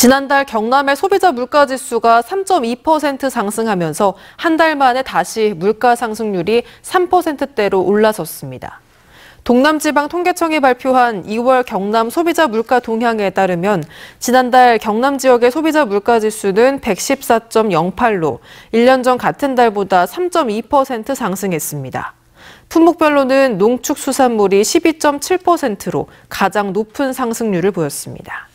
지난달 경남의 소비자 물가 지수가 3.2% 상승하면서 한 달 만에 다시 물가 상승률이 3%대로 올라섰습니다. 동남지방 통계청이 발표한 2월 경남 소비자 물가 동향에 따르면 지난달 경남 지역의 소비자 물가 지수는 114.08로 1년 전 같은 달보다 3.2% 상승했습니다. 품목별로는 농축수산물이 12.7%로 가장 높은 상승률을 보였습니다.